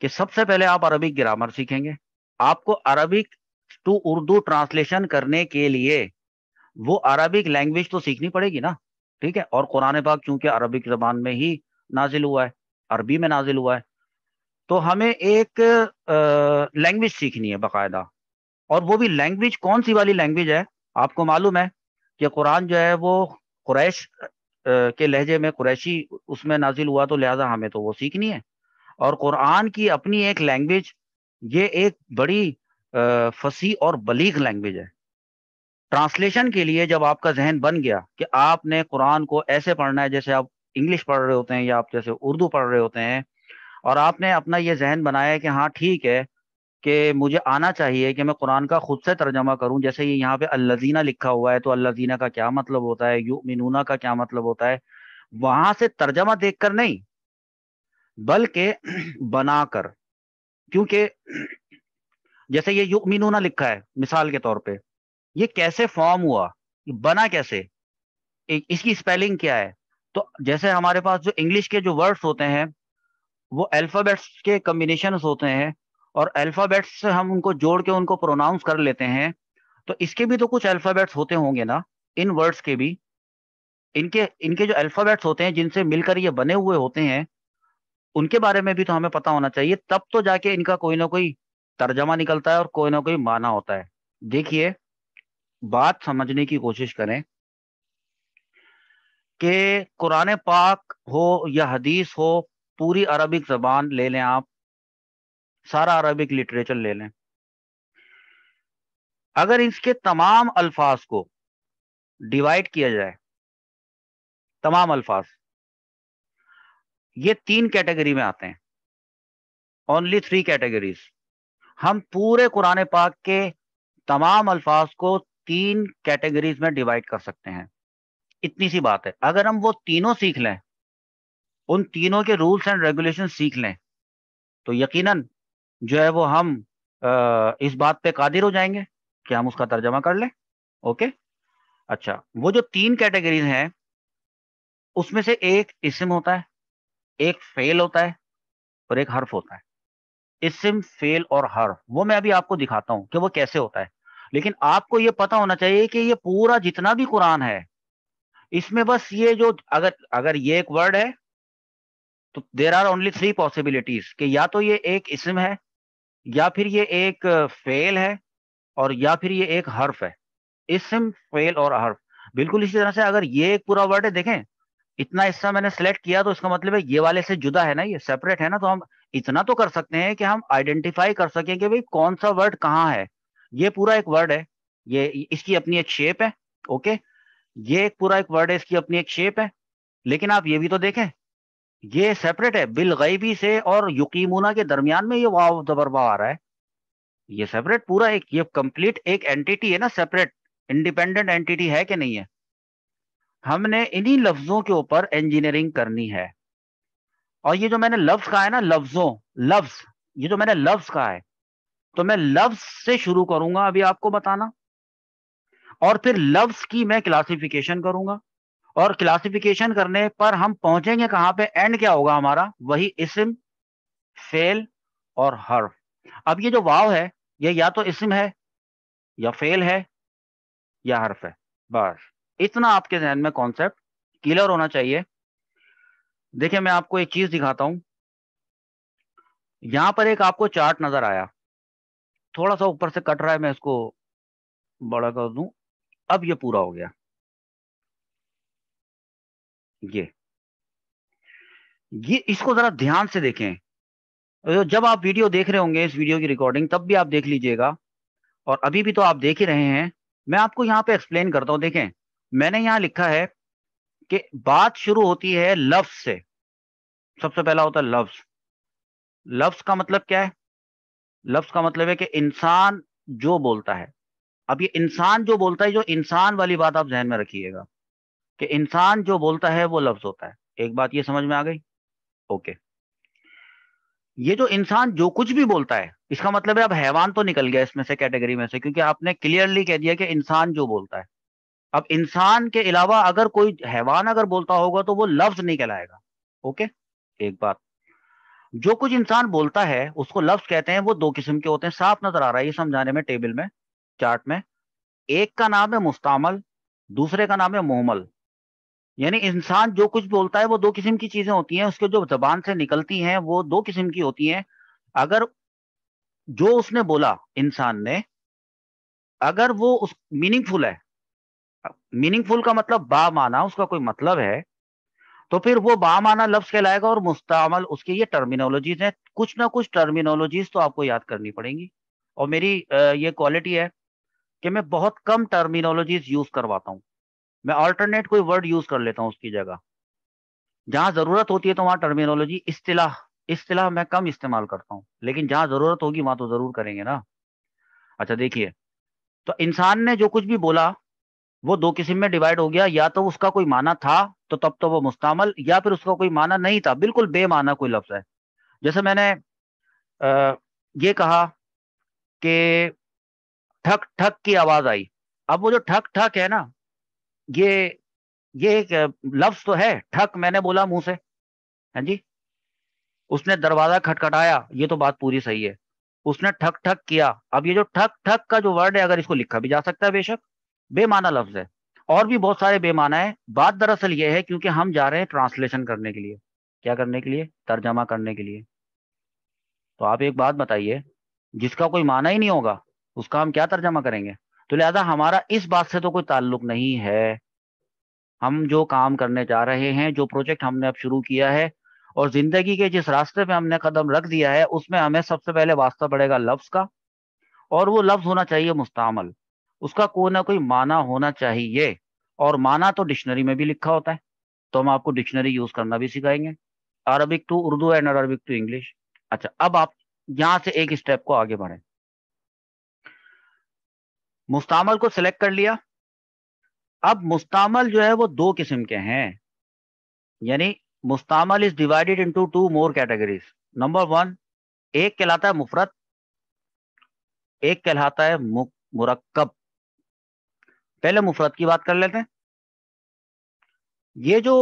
कि सबसे पहले आप अरबिक ग्रामर सीखेंगे आपको अरबिक टू उर्दू ट्रांसलेशन करने के लिए वो अरबिक लैंग्वेज तो सीखनी पड़ेगी ना ठीक है और कुरान पाक चूंकि अरबिक जबान में ही नाजिल हुआ है अरबी में नाजिल हुआ है तो हमें एक लैंग्वेज सीखनी है बाकायदा और वो भी लैंग्वेज कौन सी वाली लैंग्वेज है आपको मालूम है कि कुरान जो है वो कुरैश के लहजे में कुरैशी उसमें नाजिल हुआ तो लिहाजा हमें तो वो सीखनी है और कुरान की अपनी एक लैंग्वेज ये एक बड़ी फसी और बलीग लैंग्वेज है ट्रांसलेशन के लिए जब आपका जहन बन गया कि आपने कुरान को ऐसे पढ़ना है जैसे आप इंग्लिश पढ़ रहे होते हैं या आप जैसे उर्दू पढ़ रहे होते हैं और आपने अपना ये जहन बनाया है कि हाँ ठीक है कि मुझे आना चाहिए कि मैं कुरान का खुद से तर्जमा करूं जैसे ये यहाँ पे अल्लाजीना लिखा हुआ है तो अल्लाजीना का क्या मतलब होता है यू मिनूना का क्या मतलब होता है वहां से तर्जमा देख कर नहीं बल्कि बनाकर क्योंकि जैसे ये युमिनूना लिखा है मिसाल के तौर पे ये कैसे फॉर्म हुआ बना कैसे इसकी स्पेलिंग क्या है तो जैसे हमारे पास जो इंग्लिश के जो वर्ड्स होते हैं वो अल्फाबेट्स के कम्बिनेशन होते हैं और अल्फाबेट्स से हम उनको जोड़ के उनको प्रोनाउंस कर लेते हैं तो इसके भी तो कुछ अल्फाबेट्स होते होंगे ना इन वर्ड्स के भी इनके इनके जो अल्फाबेट्स होते हैं जिनसे मिलकर ये बने हुए होते हैं उनके बारे में भी तो हमें पता होना चाहिए तब तो जाके इनका कोई ना कोई तर्जमा निकलता है और कोई ना कोई माना होता है देखिए बात समझने की कोशिश करें कि कुरान पाक हो या हदीस हो पूरी अरबिक जबान ले लें आप सारा अरबिक लिटरेचर ले लें अगर इसके तमाम अल्फाज को डिवाइड किया जाए तमाम अल्फाज ये तीन कैटेगरी में आते हैं ओनली थ्री कैटेगरीज हम पूरे कुरान पाक के तमाम अल्फाज को तीन कैटेगरीज में डिवाइड कर सकते हैं इतनी सी बात है अगर हम वो तीनों सीख लें उन तीनों के रूल्स एंड रेगुलेशन सीख लें तो यकीनन जो है वो हम आ, इस बात पे कादिर हो जाएंगे कि हम उसका तर्जमा कर लें ओके अच्छा वो जो तीन कैटेगरीज हैं उसमें से एक इसम होता है एक फेल होता है और एक हर्फ होता है इसम फेल और हर्फ वो मैं अभी आपको दिखाता हूं कि वो कैसे होता है लेकिन आपको ये पता होना चाहिए कि ये पूरा जितना भी कुरान है इसमें बस ये जो अगर अगर ये एक वर्ड है तो there are only three possibilities कि या तो ये एक इसम है या फिर ये एक फेल है और या फिर ये एक हर्फ है इसम फेल और हर्फ बिल्कुल इसी तरह से अगर ये एक पूरा वर्ड है देखें इतना हिस्सा मैंने सेलेक्ट किया तो इसका मतलब है ये वाले से जुदा है ना ये सेपरेट है ना तो हम इतना तो कर सकते हैं कि हम आइडेंटिफाई कर सकें कि भाई कौन सा वर्ड कहाँ है ये पूरा एक वर्ड है ये इसकी अपनी एक शेप है ओके ये एक पूरा एक वर्ड है इसकी अपनी एक शेप है लेकिन आप ये भी तो देखें ये सेपरेट है बिल गैबी से और युकीमुना के दरमियान में ये वाव जबर वाव आ रहा है ये सेपरेट पूरा एक ये कंप्लीट एक एंटिटी है ना सेपरेट इंडिपेंडेंट एंटिटी है कि नहीं है हमने इन्हीं लफ्जों के ऊपर इंजीनियरिंग करनी है और ये जो मैंने लफ्ज कहा है ना लफ्जों लफ्ज ये जो मैंने लफ्ज कहा है तो मैं लफ्ज से शुरू करूंगा अभी आपको बताना और फिर लफ्ज की मैं क्लासिफिकेशन करूंगा और क्लासिफिकेशन करने पर हम पहुंचेंगे कहां पे एंड क्या होगा हमारा वही इसम फेल और हर्फ अब ये जो वाव है ये या तो इसम है या फेल है या हर्फ है बस इतना आपके जहन में कॉन्सेप्ट क्लियर होना चाहिए देखिए मैं आपको एक चीज दिखाता हूं यहां पर एक आपको चार्ट नजर आया थोड़ा सा ऊपर से कट रहा है मैं इसको बड़ा कर दू अब ये पूरा हो गया ये ये इसको जरा ध्यान से देखें तो जब आप वीडियो देख रहे होंगे इस वीडियो की रिकॉर्डिंग तब भी आप देख लीजिएगा और अभी भी तो आप देख ही रहे हैं मैं आपको यहाँ पे एक्सप्लेन करता हूं देखें मैंने यहां लिखा है कि बात शुरू होती है लफ्ज से सबसे पहला होता है लफ्ज लफ्ज का मतलब क्या है लफ्ज का मतलब है कि इंसान जो बोलता है अब ये इंसान जो बोलता है जो इंसान वाली बात आप जहन में रखिएगा कि इंसान जो बोलता है वो लफ्ज होता है एक बात ये समझ में आ गई ओके ये जो इंसान जो कुछ भी बोलता है इसका मतलब है अब हैवान तो निकल गया इसमें से कैटेगरी में से क्योंकि आपने क्लियरली कह दिया कि इंसान जो बोलता है अब इंसान के अलावा अगर कोई हैवान अगर बोलता होगा तो वो लफ्ज नहीं कहलाएगा ओके एक बात जो कुछ इंसान बोलता है उसको लफ्ज कहते हैं वो दो किस्म के होते हैं साफ नजर आ रहा है ये समझाने में टेबल में चार्ट में एक का नाम है मुस्तमल दूसरे का नाम है मोहमल यानी इंसान जो कुछ बोलता है वो दो किस्म की चीजें होती हैं उसके जो जबान से निकलती हैं वो दो किस्म की होती हैं अगर जो उसने बोला इंसान ने अगर वो उस मीनिंगफुल है मीनिंगफुल का मतलब बा माना उसका कोई मतलब है तो फिर वो बा माना लफ्ज कहलाएगा और मुस्तमल उसके ये टर्मिनोलॉजीज हैं कुछ ना कुछ टर्मिनोलॉजीज तो आपको याद करनी पड़ेंगी और मेरी ये क्वालिटी है कि मैं बहुत कम टर्मिनोलॉजीज यूज करवाता हूँ मैं ऑल्टरनेट कोई वर्ड यूज कर लेता हूँ उसकी जगह जहां जरूरत होती है तो वहां टर्मिनोलॉजी इस्तेलाह इस्तेलाह मैं कम इस्तेमाल करता हूँ लेकिन जहां जरूरत होगी वहां तो जरूर करेंगे ना अच्छा देखिए तो इंसान ने जो कुछ भी बोला वो दो किस्म में डिवाइड हो गया या तो उसका कोई माना था तो तब तो वो मुस्तमल या फिर उसका कोई माना नहीं था बिल्कुल बेमाना कोई लफ्ज है जैसे मैंने आ, ये कहा कि ठक ठक की आवाज आई अब वो जो ठक ठक है ना ये ये एक लफ्ज तो है ठक मैंने बोला मुंह से है हाँ जी उसने दरवाजा खटखटाया ये तो बात पूरी सही है उसने ठक ठक किया अब ये जो ठक ठक का जो वर्ड है अगर इसको लिखा भी जा सकता है बेशक बेमाना लफ्ज है और भी बहुत सारे बेमाना है बात दरअसल ये है क्योंकि हम जा रहे हैं ट्रांसलेशन करने के लिए क्या करने के लिए तर्जमा करने के लिए तो आप एक बात बताइए जिसका कोई माना ही नहीं होगा उसका हम क्या तर्जमा करेंगे तो लिहाजा हमारा इस बात से तो कोई ताल्लुक नहीं है हम जो काम करने जा रहे हैं जो प्रोजेक्ट हमने अब शुरू किया है और जिंदगी के जिस रास्ते पे हमने कदम रख दिया है उसमें हमें सबसे पहले वास्ता पड़ेगा लफ्ज का और वो लफ्ज होना चाहिए मुस्तमल उसका कोई ना कोई माना होना चाहिए और माना तो डिक्शनरी में भी लिखा होता है तो हम आपको डिक्शनरी यूज करना भी सिखाएंगे Arabic to Urdu and Arabic to English अच्छा अब आप यहां से एक स्टेप को आगे बढ़े मुस्तामल को सिलेक्ट कर लिया अब मुस्तामल जो है वो दो किस्म के हैं यानी मुस्तामल is divided into two more categories number one एक कहलाता है मुफरत एक कहलाता है मुरक्कब पहले मुफरत की बात कर लेते हैं ये जो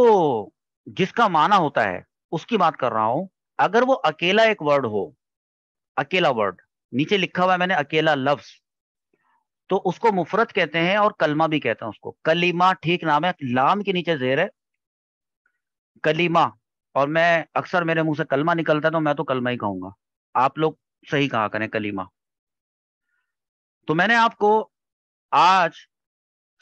जिसका माना होता है उसकी बात कर रहा हूं अगर वो अकेला एक वर्ड हो अकेला वर्ड नीचे लिखा हुआ है मैंने अकेला लफ्स तो उसको मुफरत कहते हैं और कलमा भी कहते हैं उसको कलीमा ठीक नाम है लाम के नीचे जेर है कलीमा और मैं अक्सर मेरे मुंह से कलमा निकलता है तो मैं तो कलमा ही कहूंगा आप लोग सही कहा करें कलीमा तो मैंने आपको आज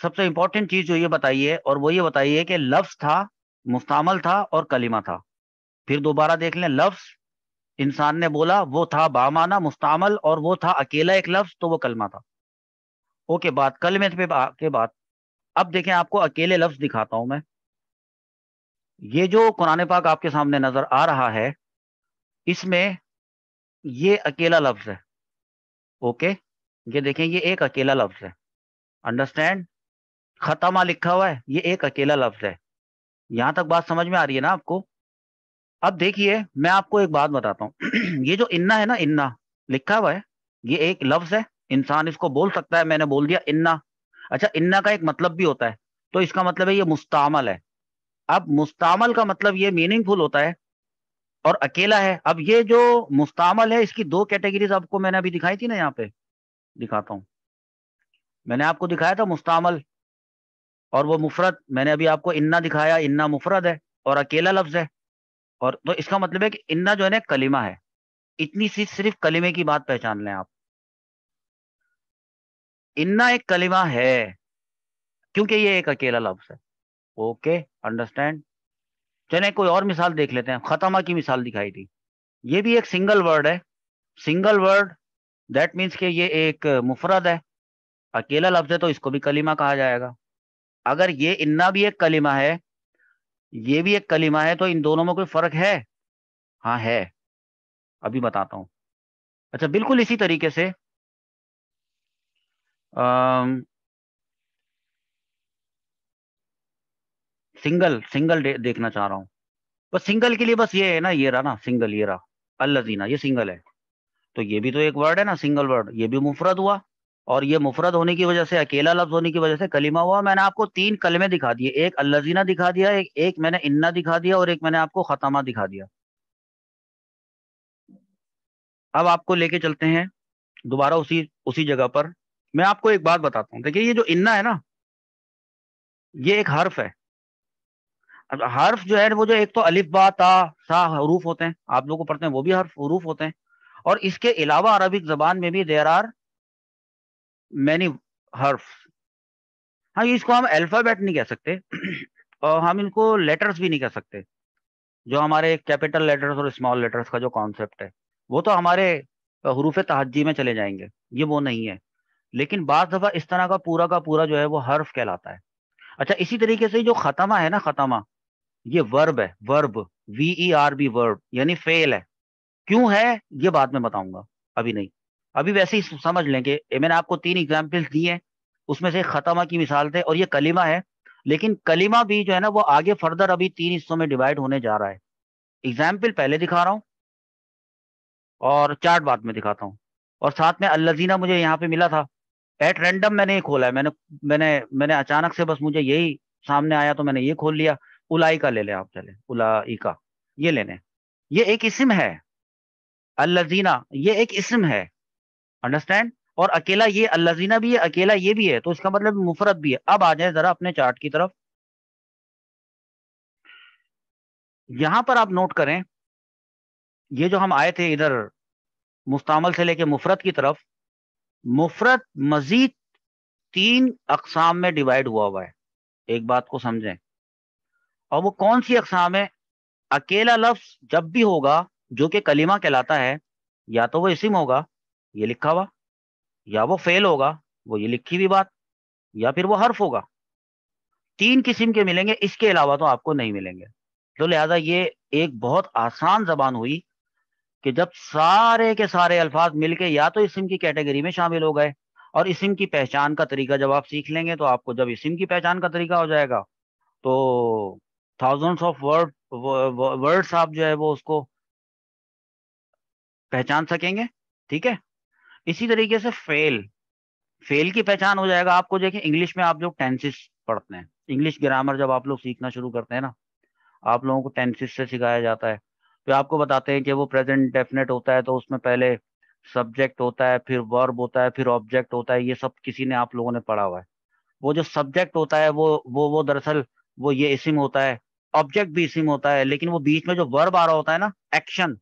सबसे इंपॉर्टेंट चीज जो ये बताइए और वो ये बताइए कि लफ्ज था मुस्तमल था और कलिमा था फिर दोबारा देख लें लफ्ज इंसान ने बोला वो था बामाना मुस्तमल और वो था अकेला एक लफ्ज तो वो कलमा था ओके बात कलमे पे बा, के बाद अब देखें आपको अकेले लफ्ज दिखाता हूं मैं ये जो कुरान पाक आपके सामने नजर आ रहा है इसमें ये अकेला लफ्ज है ओके ये देखें ये एक अकेला लफ्ज है अंडरस्टैंड खतमा लिखा हुआ है ये एक अकेला लफ्ज है यहां तक बात समझ में आ रही है ना आपको अब देखिए मैं आपको एक बात बताता हूँ ये जो इन्ना है ना इन्ना लिखा हुआ है ये एक लफ्ज है इंसान इसको बोल सकता है मैंने बोल दिया इन्ना अच्छा इन्ना का एक मतलब भी होता है तो इसका मतलब है ये मुस्तामल है अब मुस्तामल का मतलब ये मीनिंगफुल होता है और अकेला है अब ये जो मुस्तामल है इसकी दो कैटेगरीज आपको मैंने अभी दिखाई थी ना यहाँ पे दिखाता हूँ मैंने आपको दिखाया था मुस्तामल और वो मुफरत मैंने अभी आपको इन्ना दिखाया इन्ना मुफरत है और अकेला लफ्ज है और तो इसका मतलब है कि इन्ना जो है ना कलिमा है इतनी सी सिर्फ कलिमे की बात पहचान लें आप इन्ना एक कलिमा है क्योंकि ये एक अकेला लफ्ज है ओके अंडरस्टैंड चले कोई और मिसाल देख लेते हैं खतमा की मिसाल दिखाई थी ये भी एक सिंगल वर्ड है सिंगल वर्ड दैट मीन्स कि ये एक मुफरत है अकेला लफ्ज है तो इसको भी कलीमा कहा जाएगा अगर ये इन्ना भी एक कलिमा है ये भी एक कलिमा है तो इन दोनों में कोई फर्क है हाँ है अभी बताता हूं अच्छा बिल्कुल इसी तरीके से आम, सिंगल सिंगल दे, देखना चाह रहा हूं बस सिंगल के लिए बस ये है ना ये रहा ना सिंगल ये रहा अल्लाजीना ये सिंगल है तो ये भी तो एक वर्ड है ना सिंगल वर्ड ये भी मुफरत हुआ और ये मुफरत होने की वजह से अकेला लफ्ज होने की वजह से कलीमा हुआ मैंने आपको तीन कलमे दिखा दिए एक अल्लाजीना दिखा दिया एक, एक मैंने इन्ना दिखा दिया और एक मैंने आपको खतामा दिखा दिया अब आपको लेके चलते हैं दोबारा उसी उसी जगह पर मैं आपको एक बात बताता हूँ देखिए ये जो इन्ना है ना ये एक हर्फ है अब हर्फ जो है वो जो एक तो अलिफ बा ता सा हरूफ होते हैं आप लोगों को पढ़ते हैं वो भी हर्फ हरूफ होते हैं और इसके अलावा अरबिक जबान में भी देर आर मैनी हर्फ हाँ इसको हम अल्फ़ाबेट नहीं कह सकते और हम इनको लेटर्स भी नहीं कह सकते जो हमारे कैपिटल लेटर्स और स्मॉल लेटर्स का जो कॉन्सेप्ट है वो तो हमारे हरूफ तहजी में चले जाएंगे ये वो नहीं है लेकिन बार दफ़ा इस तरह का पूरा का पूरा जो है वो हर्फ कहलाता है अच्छा इसी तरीके से जो ख़तमा है ना ख़तमा ये वर्ब है verb V E R B verb यानी फेल है क्यों है ये बाद में बताऊंगा अभी नहीं अभी वैसे ही समझ लें कि मैंने आपको तीन एग्जाम्पल्स दिए हैं उसमें से खतमा की मिसाल थे और ये कलीमा है लेकिन कलीमा भी जो है ना वो आगे फर्दर अभी तीन हिस्सों में डिवाइड होने जा रहा है एग्जाम्पल पहले दिखा रहा हूँ और चार्ट बाद में दिखाता हूँ और साथ में अल्लाजीना मुझे यहाँ पे मिला था एट रेंडम मैंने ये खोला है मैंने मैंने मैंने अचानक से बस मुझे यही सामने आया तो मैंने ये खोल लिया उलाई का ले लें आप चले उलाई का ये लेने ये एक इसम है अल्लाजीना ये एक इसम है अंडरस्टैंड और अकेला ये अल्लाजीना भी है अकेला ये भी है तो इसका मतलब मुफरत भी है अब आ जाए जरा अपने चार्ट की तरफ यहां पर आप नोट करें ये जो हम आए थे इधर मुस्तमल से लेके मुफरत की तरफ मुफरत मजीद तीन अकसाम में डिवाइड हुआ हुआ है एक बात को समझें और वो कौन सी अकसाम है अकेला लफ्ज जब भी होगा जो कि कलीमा कहलाता है या तो वो में होगा ये लिखा हुआ या वो फेल होगा वो ये लिखी हुई बात या फिर वो हर्फ होगा तीन किस्म के मिलेंगे इसके अलावा तो आपको नहीं मिलेंगे तो लिहाजा ये एक बहुत आसान जबान हुई कि जब सारे के सारे अल्फाज मिलके या तो इसम की कैटेगरी में शामिल हो गए और इसम की पहचान का तरीका जब आप सीख लेंगे तो आपको जब इसम की पहचान का तरीका हो जाएगा तो थाउजेंड्स ऑफ वर्ड वर्ड्स आप जो है वो उसको पहचान सकेंगे ठीक है इसी तरीके से फेल फेल की पहचान हो जाएगा आपको देखिए इंग्लिश में आप लोग टेंसिस पढ़ते हैं इंग्लिश ग्रामर जब आप लोग सीखना शुरू करते हैं ना आप लोगों को टेंसिस से सिखाया जाता है तो आपको बताते हैं कि वो प्रेजेंट डेफिनेट होता है तो उसमें पहले सब्जेक्ट होता है फिर वर्ब होता है फिर ऑब्जेक्ट होता है ये सब किसी ने आप लोगों ने पढ़ा हुआ है वो जो सब्जेक्ट होता है वो वो वो दरअसल वो ये इसम होता है ऑब्जेक्ट भी इसम होता है लेकिन वो बीच में जो वर्ब आ रहा होता है ना एक्शन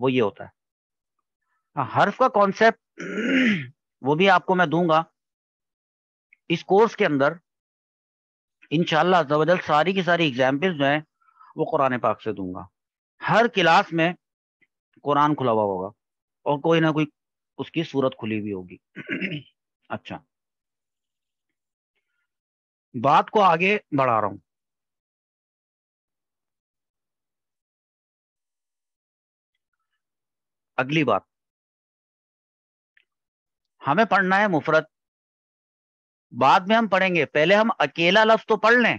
वो ये होता है हाँ, हर्फ का कॉन्सेप्ट वो भी आपको मैं दूंगा इस कोर्स के अंदर इनशाला जबरदल सारी की सारी एग्जाम्पल जो है वो कुरान पाक से दूंगा हर क्लास में कुरान खुला हुआ होगा और कोई ना कोई उसकी सूरत खुली हुई होगी अच्छा बात को आगे बढ़ा रहा हूं अगली बात हमें पढ़ना है मुफरत बाद में हम पढ़ेंगे पहले हम अकेला लफ्ज तो पढ़ लें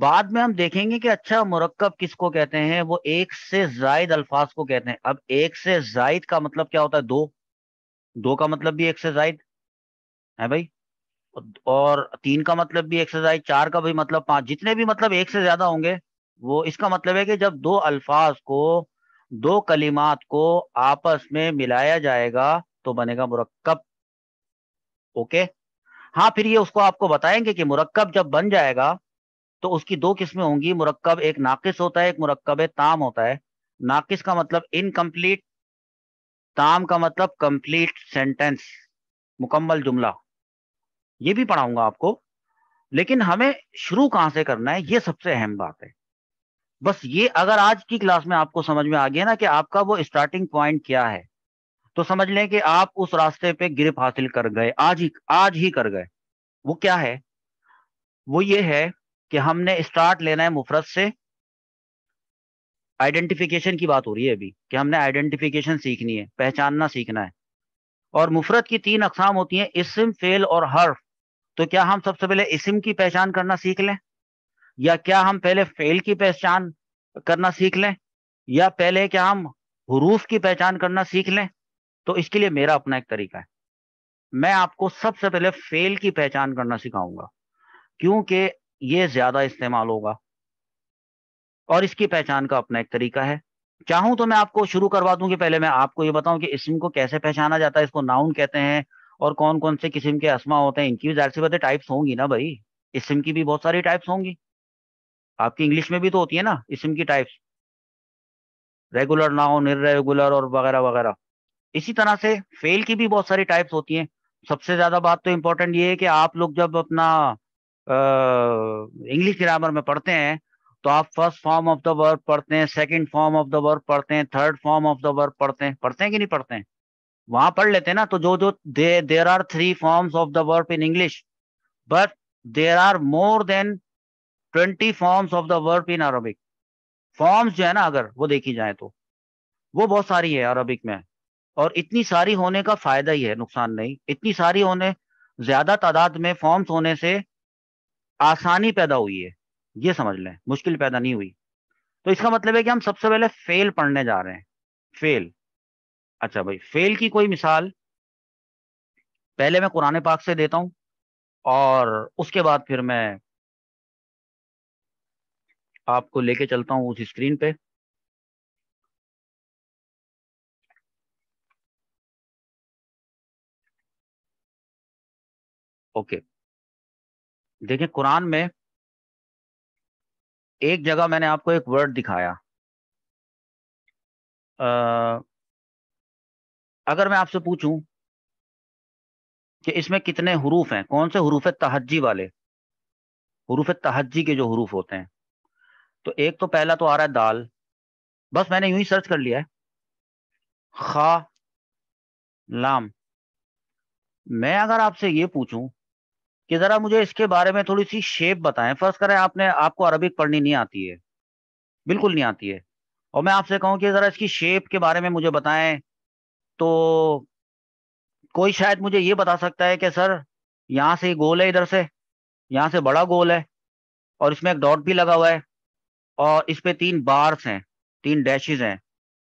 बाद में हम देखेंगे कि अच्छा मुरक्कब किसको कहते हैं वो एक से जायद अल्फाज को कहते हैं अब एक से जायद का मतलब क्या होता है दो दो का मतलब भी एक से जायद है भाई और तीन का मतलब भी एक से जायद चार का भी मतलब पांच जितने भी मतलब एक से ज्यादा होंगे वो इसका मतलब है कि जब दो अल्फाज को दो कलिमात को आपस में मिलाया जाएगा तो बनेगा मुरक्कब ओके हाँ फिर ये उसको आपको बताएंगे कि मुरक्कब जब बन जाएगा तो उसकी दो किस्में होंगी मुरक्कब एक नाकिस होता है एक मुरक्कब ताम होता है नाकिस का मतलब इनकम्प्लीट ताम का मतलब कंप्लीट सेंटेंस मुकम्मल जुमला ये भी पढ़ाऊंगा आपको लेकिन हमें शुरू कहां से करना है ये सबसे अहम बात है बस ये अगर आज की क्लास में आपको समझ में आ गया ना कि आपका वो स्टार्टिंग पॉइंट क्या है तो समझ लें कि आप उस रास्ते पे गिरफ हासिल कर गए आज ही आज ही कर गए वो क्या है वो ये है कि हमने स्टार्ट लेना है मुफरत से आइडेंटिफिकेशन की बात हो रही है अभी कि हमने आइडेंटिफिकेशन सीखनी है पहचानना सीखना है और मुफरत की तीन अकसाम होती हैं इसम फेल और हर्फ तो क्या हम सबसे पहले इसम की पहचान करना सीख लें या क्या हम पहले फेल की पहचान करना सीख लें या पहले क्या हम हरूफ की पहचान करना सीख लें तो इसके लिए मेरा अपना एक तरीका है मैं आपको सबसे पहले फेल की पहचान करना सिखाऊंगा क्योंकि ये ज्यादा इस्तेमाल होगा और इसकी पहचान का अपना एक तरीका है चाहूं तो मैं आपको शुरू करवा दूं कि पहले मैं आपको ये बताऊं कि इसम को कैसे पहचाना जाता है इसको नाउन कहते हैं और कौन कौन से किस्म के असमा होते हैं इनकी भी जाहिर सी बातें टाइप्स होंगी ना भाई इसम की भी बहुत सारी टाइप्स होंगी आपकी इंग्लिश में भी तो होती है ना इसम की टाइप्स रेगुलर नाउन इरेगुलर और वगैरह वगैरह इसी तरह से फेल की भी बहुत सारी टाइप्स होती हैं सबसे ज्यादा बात तो इम्पोर्टेंट ये है कि आप लोग जब अपना इंग्लिश ग्रामर में पढ़ते हैं तो आप first form of the verb पढ़ते हैं second form of the verb पढ़ते हैं third form of the verb पढ़ते हैं पढ़ते हैं कि नहीं पढ़ते हैं वहां पढ़ लेते हैं ना तो जो जो there are three forms of the verb in English but there are more than twenty forms of the verb in Arabic forms जो है ना अगर वो देखी जाए तो वो बहुत सारी है अरबिक में और इतनी सारी होने का फायदा ही है नुकसान नहीं इतनी सारी होने ज्यादा तादाद में फॉर्म्स होने से आसानी पैदा हुई है ये समझ लें मुश्किल पैदा नहीं हुई तो इसका मतलब है कि हम सबसे पहले फेल पढ़ने जा रहे हैं फेल अच्छा भाई फेल की कोई मिसाल पहले मैं कुरान पाक से देता हूं और उसके बाद फिर मैं आपको लेके चलता हूं उस स्क्रीन पे ओके देखिए कुरान में एक जगह मैंने आपको एक वर्ड दिखाया आ, अगर मैं आपसे पूछूं कि इसमें कितने हरूफ हैं कौन से हरूफ तहजी वाले हरूफ तहजी के जो हरूफ होते हैं तो एक तो पहला तो आ रहा है दाल बस मैंने यूं ही सर्च कर लिया है खा लाम मैं अगर आपसे ये पूछूं कि जरा मुझे इसके बारे में थोड़ी सी शेप बताएं फर्ज करें आपने आपको अरबिक पढ़नी नहीं आती है बिल्कुल नहीं आती है और मैं आपसे कहूँ कि जरा इसकी शेप के बारे में मुझे बताएं तो कोई शायद मुझे ये बता सकता है कि सर यहाँ से गोल है इधर से यहाँ से बड़ा गोल है और इसमें एक डॉट भी लगा हुआ है और इस पर तीन बार्स हैं तीन डैशेज हैं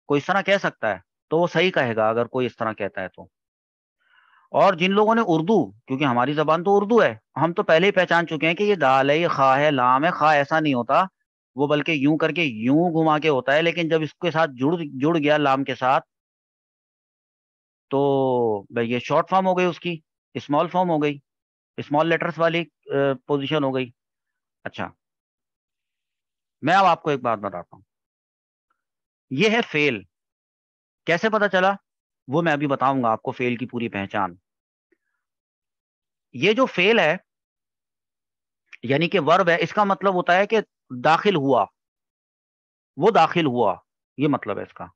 कोई इस तरह कह सकता है तो वो सही कहेगा अगर कोई इस तरह कहता है तो और जिन लोगों ने उर्दू क्योंकि हमारी जबान तो उर्दू है हम तो पहले ही पहचान चुके हैं कि ये दाल है ये खा है लाम है खा ऐसा नहीं होता वो बल्कि यूं करके यूं घुमा के होता है लेकिन जब इसके साथ जुड़ जुड़ गया लाम के साथ तो ये शॉर्ट फॉर्म हो गई उसकी स्मॉल फॉर्म हो गई स्मॉल लेटर्स वाली पोजिशन हो गई अच्छा मैं अब आपको एक बात बताता हूँ ये है फेल कैसे पता चला वो मैं अभी बताऊंगा आपको फेल की पूरी पहचान ये जो फेल है यानी कि वर्ब है इसका मतलब होता है कि दाखिल हुआ वो दाखिल हुआ ये मतलब है इसका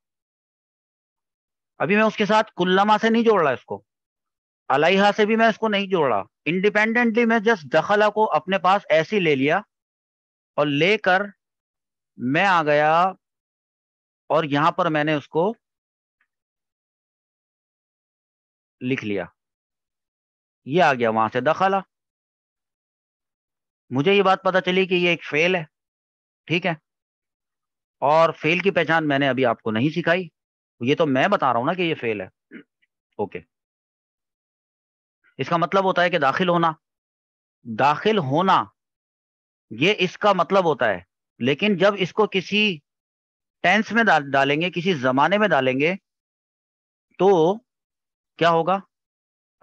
अभी मैं उसके साथ कुल्लमा से नहीं जोड़ रहा इसको अलहा से भी मैं इसको नहीं जोड़ रहा इंडिपेंडेंटली मैं जस्ट दखला को अपने पास ऐसे ले लिया और लेकर मैं आ गया और यहां पर मैंने उसको लिख लिया ये आ गया वहां से दखला मुझे ये बात पता चली कि ये एक फेल है ठीक है और फेल की पहचान मैंने अभी आपको नहीं सिखाई ये तो मैं बता रहा हूं ना कि ये फेल है ओके इसका मतलब होता है कि दाखिल होना दाखिल होना ये इसका मतलब होता है लेकिन जब इसको किसी टेंस में डालेंगे किसी जमाने में डालेंगे तो क्या होगा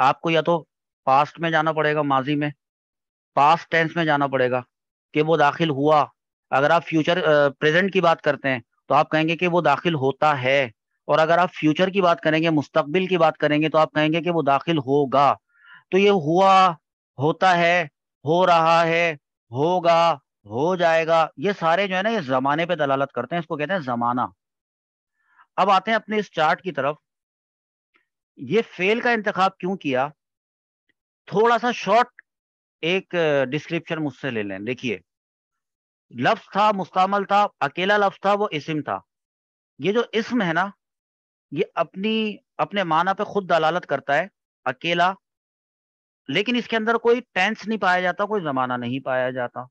आपको या तो पास्ट में जाना पड़ेगा माजी में पास्ट टेंस में जाना पड़ेगा कि वो दाखिल हुआ अगर आप फ्यूचर प्रेजेंट की बात करते हैं तो आप कहेंगे कि वो दाखिल होता है और अगर आप फ्यूचर की बात करेंगे मुस्तकबिल की बात करेंगे तो आप कहेंगे कि वो दाखिल होगा तो ये हुआ होता है हो रहा है होगा हो जाएगा ये सारे जो है ना ये जमाने पे दलालत करते हैं इसको कहते हैं जमाना अब आते हैं अपने इस चार्ट की तरफ ये फेल का इंतखब क्यों किया थोड़ा सा शॉर्ट एक डिस्क्रिप्शन मुझसे ले लें देखिए लफ्ज था मुस्तमल था अकेला लफ्ज था वो इसम था ये जो इसम है ना ये अपनी अपने माना पे खुद दलालत करता है अकेला लेकिन इसके अंदर कोई टेंस नहीं पाया जाता कोई जमाना नहीं पाया जाता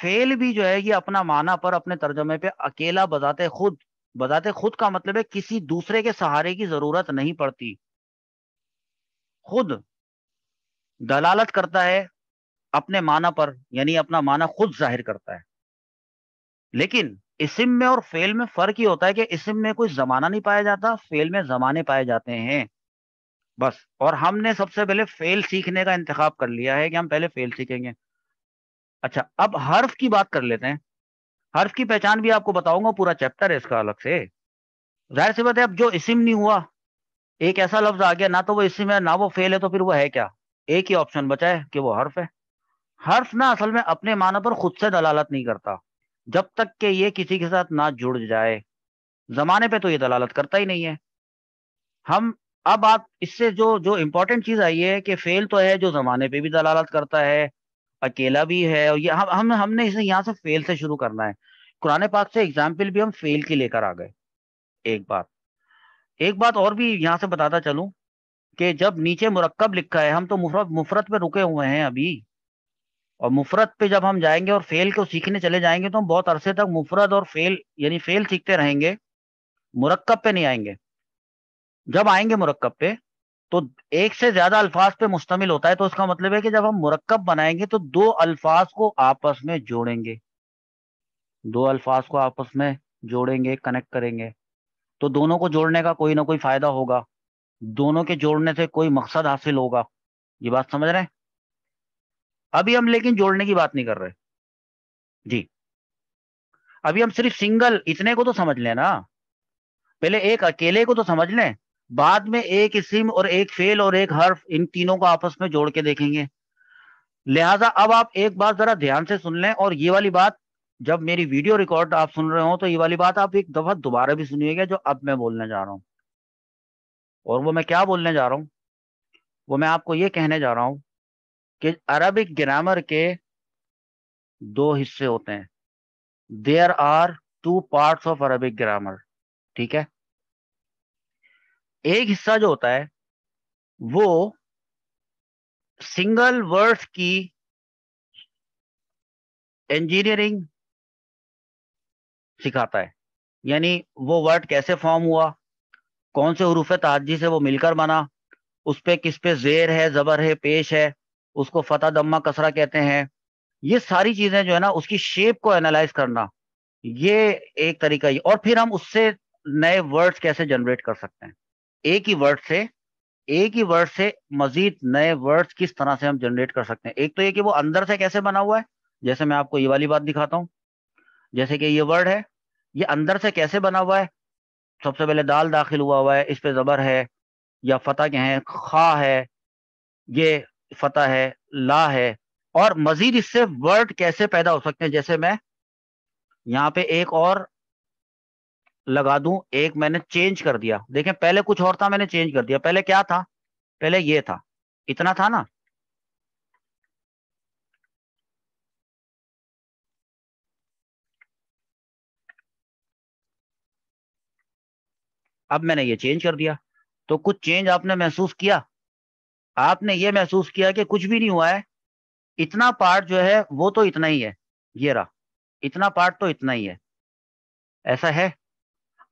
फेल भी जो है ये अपना माना पर अपने तर्जमे पे अकेला बजाते खुद बताते खुद का मतलब है किसी दूसरे के सहारे की जरूरत नहीं पड़ती खुद दलालत करता है अपने माना पर यानी अपना माना खुद जाहिर करता है लेकिन इसम में और फेल में फर्क ही होता है कि इसम में कोई जमाना नहीं पाया जाता फेल में जमाने पाए जाते हैं बस और हमने सबसे पहले फेल सीखने का इंतखा कर लिया है कि हम पहले फेल सीखेंगे अच्छा अब हर्फ की बात कर लेते हैं हर्फ की पहचान भी आपको बताऊंगा पूरा चैप्टर है इसका अलग से जाहिर सी बात है अब जो इसम नहीं हुआ एक ऐसा लफ्ज आ गया ना तो वो इसम है ना वो फेल है तो फिर वो है क्या एक ही ऑप्शन बचा है कि वो हर्फ है हर्फ ना असल में अपने माना पर खुद से दलालत नहीं करता जब तक कि ये किसी के साथ ना जुड़ जाए जमाने पे तो ये दलालत करता ही नहीं है हम अब आप इससे जो जो इम्पोर्टेंट चीज आई है कि फेल तो है जो जमाने पे भी दलालत करता है अकेला भी है और ये हम हम हमने इसे यहाँ से फेल से शुरू करना है कुरने पाक से एग्जाम्पल भी हम फेल की लेकर आ गए एक बात एक बात और भी यहाँ से बताता चलूं कि जब नीचे मुरक्कब लिखा है हम तो मुफरत मुफरत पे रुके हुए हैं अभी और मुफरत पे जब हम जाएंगे और फेल को सीखने चले जाएंगे तो हम बहुत अरसे तक मुफरत और फेल यानी फेल सीखते रहेंगे मुरक्कब पे नहीं आएंगे जब आएंगे मुरक्कब पे तो एक से ज्यादा अल्फाज पे मुश्तमिल होता है तो उसका मतलब है कि जब हम मुरक्कब बनाएंगे तो दो अल्फाज को आपस में जोड़ेंगे दो अल्फाज को आपस में जोड़ेंगे कनेक्ट करेंगे तो दोनों को जोड़ने का कोई ना कोई फायदा होगा दोनों के जोड़ने से कोई मकसद हासिल होगा ये बात समझ रहे हैं अभी हम लेकिन जोड़ने की बात नहीं कर रहे जी अभी हम सिर्फ सिंगल इतने को तो समझ लें ना पहले एक अकेले को तो समझ लें बाद में एक इसम और एक फेल और एक हर्फ इन तीनों को आपस में जोड़ के देखेंगे लिहाजा अब आप एक बात जरा ध्यान से सुन लें और ये वाली बात जब मेरी वीडियो रिकॉर्ड आप सुन रहे हो तो ये वाली बात आप एक दफा दोबारा भी सुनिएगा जो अब मैं बोलने जा रहा हूं और वो मैं क्या बोलने जा रहा हूं वो मैं आपको ये कहने जा रहा हूं कि अरबिक ग्रामर के दो हिस्से होते हैं there are two part of Arabic grammar ठीक है एक हिस्सा जो होता है वो सिंगल वर्ड्स की इंजीनियरिंग सिखाता है यानी वो वर्ड कैसे फॉर्म हुआ कौन से हरूफ ताजी से वो मिलकर बना उस पर किस पे जेर है जबर है पेश है उसको फतेह दम्मा कसरा कहते हैं ये सारी चीजें जो है ना उसकी शेप को एनालाइज करना ये एक तरीका ही और फिर हम उससे नए वर्ड्स कैसे जनरेट कर सकते हैं एक ही वर्ड से एक ही वर्ड से मजीद नए वर्ड्स किस तरह से हम जनरेट कर सकते हैं एक तो ये कि वो अंदर से कैसे बना हुआ है जैसे मैं आपको ये वाली बात दिखाता हूं जैसे कि ये वर्ड है ये अंदर से कैसे बना हुआ है सबसे पहले दाल दाखिल हुआ हुआ है इस पे जबर है या फतेह क्या है खा है ये फतेह है ला है और मजीद इससे वर्ड कैसे पैदा हो सकते हैं जैसे मैं यहाँ पे एक और लगा दूं एक मैंने चेंज कर दिया देखें पहले कुछ और था मैंने चेंज कर दिया पहले क्या था पहले ये था इतना था ना अब मैंने ये चेंज कर दिया तो कुछ चेंज आपने महसूस किया आपने ये महसूस किया कि कुछ भी नहीं हुआ है इतना पार्ट जो है वो तो इतना ही है ये रहा इतना पार्ट तो इतना ही है ऐसा है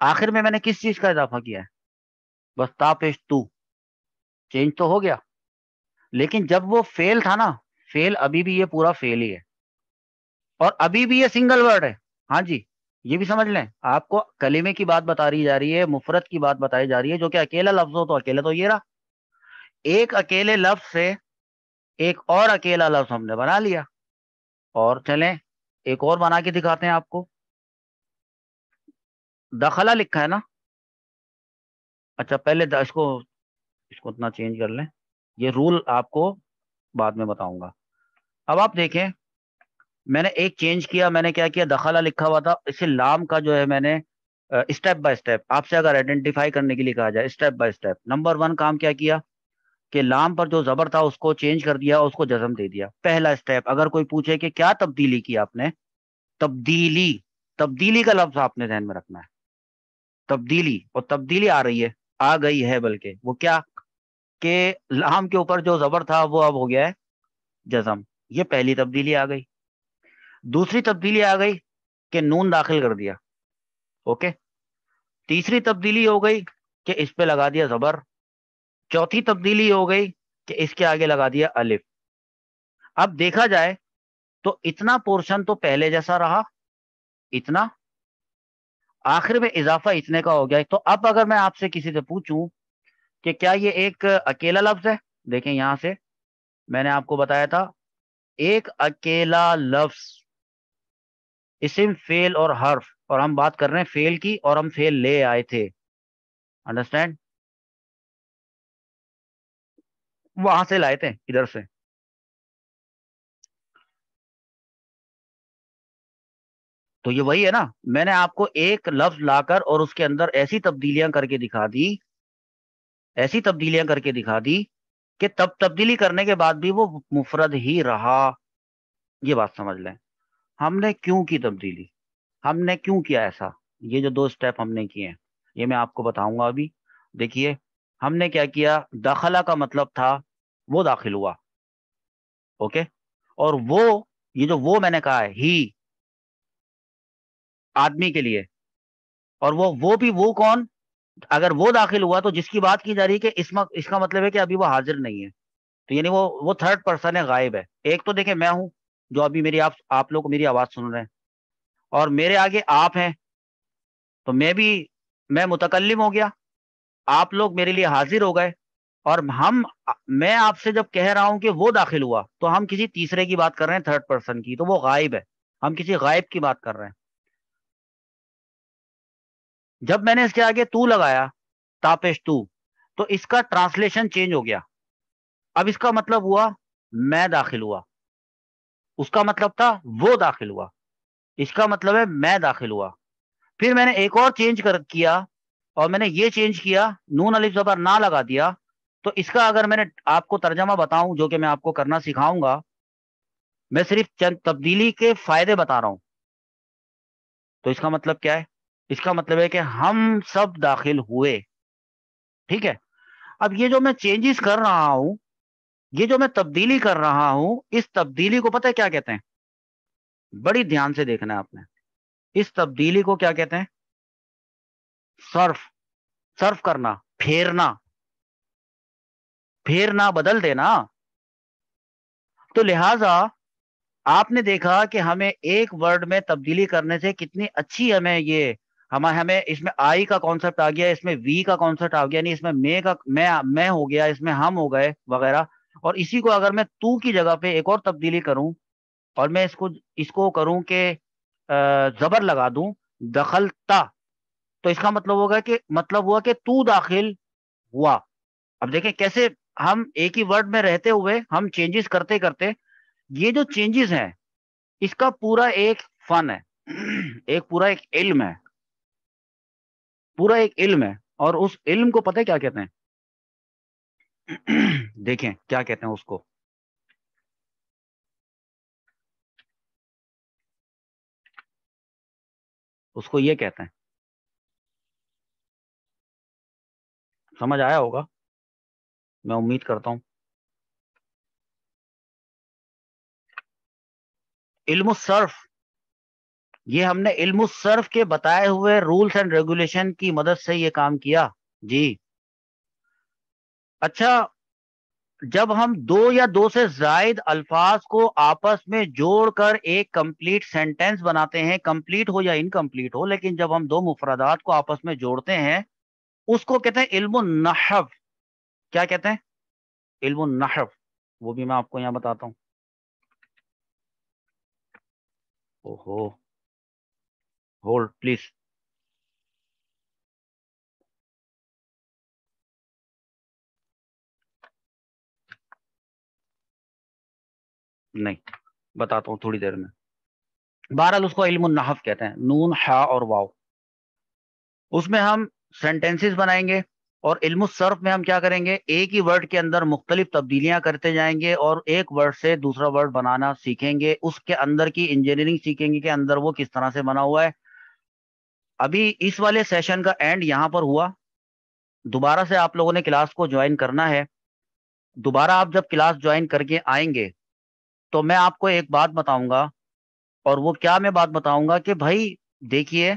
आखिर में मैंने किस चीज का इजाफा किया है बस तापेश तू चेंज तो हो गया लेकिन जब वो फेल था ना फेल अभी भी ये पूरा फेल ही है और अभी भी ये सिंगल वर्ड है हाँ जी ये भी समझ लें आपको कलीमे की बात बता रही जा रही है मुफरत की बात बताई जा रही है जो कि अकेला लफ्ज हो तो अकेला तो ये रहा एक अकेले लफ्ज से एक और अकेला लफ्ज हमने बना लिया और चलें एक और बना के दिखाते हैं आपको दखला लिखा है ना अच्छा पहले इसको इसको इतना चेंज कर लें ये रूल आपको बाद में बताऊंगा अब आप देखें मैंने एक चेंज किया मैंने क्या किया दखला लिखा हुआ था इसे लाम का जो है मैंने स्टेप बाय स्टेप आपसे अगर आइडेंटिफाई करने के लिए कहा जाए step by step number one काम क्या किया कि लाम पर जो जबर था उसको चेंज कर दिया उसको जजम दे दिया पहला स्टेप अगर कोई पूछे कि क्या तब्दीली की आपने तब्दीली तब्दीली का लफ्ज आपने ध्यान में रखना है तब्दीली और तब्दीली आ रही है आ गई है बल्कि वो क्या के लाम के ऊपर जो जबर था वो अब हो गया है जजम ये पहली तब्दीली आ गई दूसरी तब्दीली आ गई कि नून दाखिल कर दिया ओके तीसरी तब्दीली हो गई कि इस पे लगा दिया जबर चौथी तब्दीली हो गई कि इसके आगे लगा दिया अलिफ अब देखा जाए तो इतना पोर्शन तो पहले जैसा रहा इतना आखिर में इजाफा इतने का हो गया तो अब अगर मैं आपसे किसी से पूछूं कि क्या ये एक अकेला लफ्ज है देखें यहां से मैंने आपको बताया था एक अकेला लफ्ज इसम फेल और हर्फ और हम बात कर रहे हैं फेल की और हम फेल ले आए थे अंडरस्टैंड वहां से लाए थे इधर से तो ये वही है ना मैंने आपको एक लफ्ज लाकर और उसके अंदर ऐसी तब्दीलियां करके दिखा दी ऐसी तब्दीलियां करके दिखा दी कि तब तब्दीली करने के बाद भी वो मुफरद ही रहा ये बात समझ लें हमने क्यों की तब्दीली हमने क्यों किया ऐसा ये जो दो स्टेप हमने किए हैं ये मैं आपको बताऊंगा अभी देखिए हमने क्या किया दाखला का मतलब था वो दाखिल हुआ ओके और वो ये जो वो मैंने कहा है ही आदमी के लिए और वो वो भी वो कौन अगर वो दाखिल हुआ तो जिसकी बात की जा रही है कि इसमें इसका मतलब है कि अभी वो हाजिर नहीं है तो यानी वो वो थर्ड पर्सन है गायब है एक तो देखें मैं हूँ जो अभी मेरी आप आप लोग मेरी आवाज़ सुन रहे हैं और मेरे आगे आप हैं तो मैं भी मैं मुतकलम हो गया आप लोग मेरे लिए हाजिर हो गए और हम मैं आपसे जब कह रहा हूं कि वो दाखिल हुआ तो हम किसी तीसरे की बात कर रहे हैं थर्ड पर्सन की तो वो गायब है हम किसी गायब की बात कर रहे हैं जब मैंने इसके आगे तू लगाया तापेश तू तो इसका ट्रांसलेशन चेंज हो गया अब इसका मतलब हुआ मैं दाखिल हुआ उसका मतलब था वो दाखिल हुआ इसका मतलब है मैं दाखिल हुआ फिर मैंने एक और चेंज कर किया और मैंने ये चेंज किया नून अलिफ जबर ना लगा दिया तो इसका अगर मैंने आपको तर्जमा बताऊं जो कि मैं आपको करना सिखाऊंगा मैं सिर्फ चंद तब्दीली के फायदे बता रहा हूं तो इसका मतलब क्या है इसका मतलब है कि हम सब दाखिल हुए ठीक है अब ये जो मैं चेंजेस कर रहा हूं ये जो मैं तब्दीली कर रहा हूं इस तब्दीली को पता है क्या कहते हैं बड़ी ध्यान से देखना है आपने इस तब्दीली को क्या कहते हैं सर्फ सर्फ करना फेरना फेरना बदल देना तो लिहाजा आपने देखा कि हमें एक वर्ड में तब्दीली करने से कितनी अच्छी हमें ये हम हमें इसमें आई का कॉन्सेप्ट आ गया इसमें वी का कॉन्सेप्ट आ गया नहीं इसमें मे का मैं मैं हो गया इसमें हम हो गए वगैरह और इसी को अगर मैं तू की जगह पे एक और तब्दीली करूं और मैं इसको इसको करूं कि जबर लगा दूं दखलता तो इसका मतलब होगा कि मतलब हुआ कि तू दाखिल हुआ अब देखें कैसे हम एक ही वर्ड में रहते हुए हम चेंजेस करते करते ये जो चेंजेस हैं इसका पूरा एक फन है एक पूरा एक इल्म है पूरा एक इल्म है और उस इल्म को पता है क्या कहते हैं देखें क्या कहते हैं उसको उसको ये कहते हैं समझ आया होगा मैं उम्मीद करता हूं इल्म सर्फ ये हमने इल्म सर्फ के बताए हुए रूल्स एंड रेगुलेशन की मदद से ये काम किया जी अच्छा जब हम दो या दो से जायद अल्फाज को आपस में जोड़कर एक कंप्लीट सेंटेंस बनाते हैं कंप्लीट हो या इनकम्प्लीट हो लेकिन जब हम दो मुफरादात को आपस में जोड़ते हैं उसको कहते हैं इल्म नहव क्या कहते हैं इल्म नहव वो भी मैं आपको यहां बताता हूं ओहो Hold, please. नहीं बताता हूँ थोड़ी देर में बहरहाल उसको इल्म कहते हैं नून हा और वाव उसमें हम सेंटेंसेस बनाएंगे और इल्म सर्फ में हम क्या करेंगे एक ही वर्ड के अंदर मुख्तलिफ तब्दीलियां करते जाएंगे और एक वर्ड से दूसरा वर्ड बनाना सीखेंगे उसके अंदर की इंजीनियरिंग सीखेंगे कि अंदर वो किस तरह से बना हुआ है अभी इस वाले सेशन का एंड यहाँ पर हुआ दोबारा से आप लोगों ने क्लास को ज्वाइन करना है दोबारा आप जब क्लास ज्वाइन करके आएंगे तो मैं आपको एक बात बताऊंगा और वो क्या मैं बात बताऊंगा कि भाई देखिए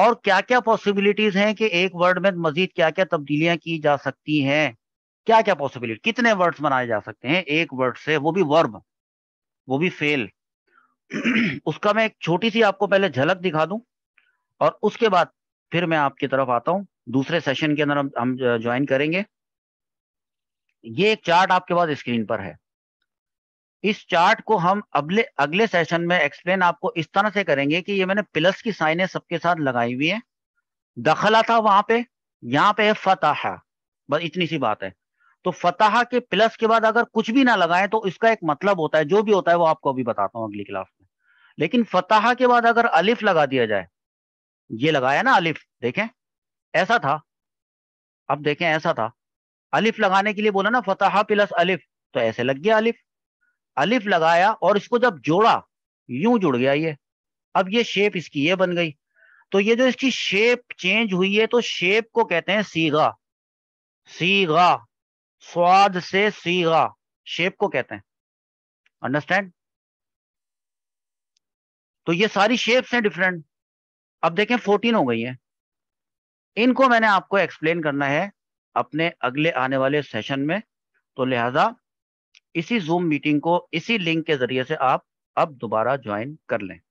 और क्या क्या पॉसिबिलिटीज हैं कि एक वर्ड में मजीद क्या क्या तब्दीलियां की जा सकती हैं क्या क्या पॉसिबिलिटी कितने वर्ड्स बनाए जा सकते हैं एक वर्ड से वो भी वर्ब वो भी फेल उसका मैं एक छोटी सी आपको पहले झलक दिखा दूं और उसके बाद फिर मैं आपकी तरफ आता हूं दूसरे सेशन के अंदर हम ज्वाइन करेंगे ये एक चार्ट आपके पास स्क्रीन पर है इस चार्ट को हम अगले अगले सेशन में एक्सप्लेन आपको इस तरह से करेंगे कि ये मैंने प्लस की साइनें सबके साथ लगाई हुई है दखला था वहां पे यहाँ पे है फतह बस इतनी सी बात है तो फतह के प्लस के बाद अगर कुछ भी ना लगाएं तो इसका एक मतलब होता है जो भी होता है वो आपको अभी बताता हूँ अगली क्लास में लेकिन फतह के बाद अगर अलिफ लगा दिया जाए ये लगाया ना अलिफ देखें ऐसा था अब देखें ऐसा था अलिफ लगाने के लिए बोला ना फतहा प्लस अलिफ तो ऐसे लग गया अलिफ अलिफ लगाया और इसको जब जोड़ा यूं जुड़ गया ये अब ये शेप इसकी ये बन गई तो ये जो इसकी शेप चेंज हुई है तो शेप को कहते हैं सीगा सीगा स्वाद से सीगा शेप को कहते हैं अंडरस्टैंड तो ये सारी शेप्स हैं डिफरेंट अब देखें फोर्टीन हो गई है इनको मैंने आपको एक्सप्लेन करना है अपने अगले आने वाले सेशन में तो लिहाजा इसी जूम मीटिंग को इसी लिंक के जरिए से आप अब दोबारा ज्वाइन कर लें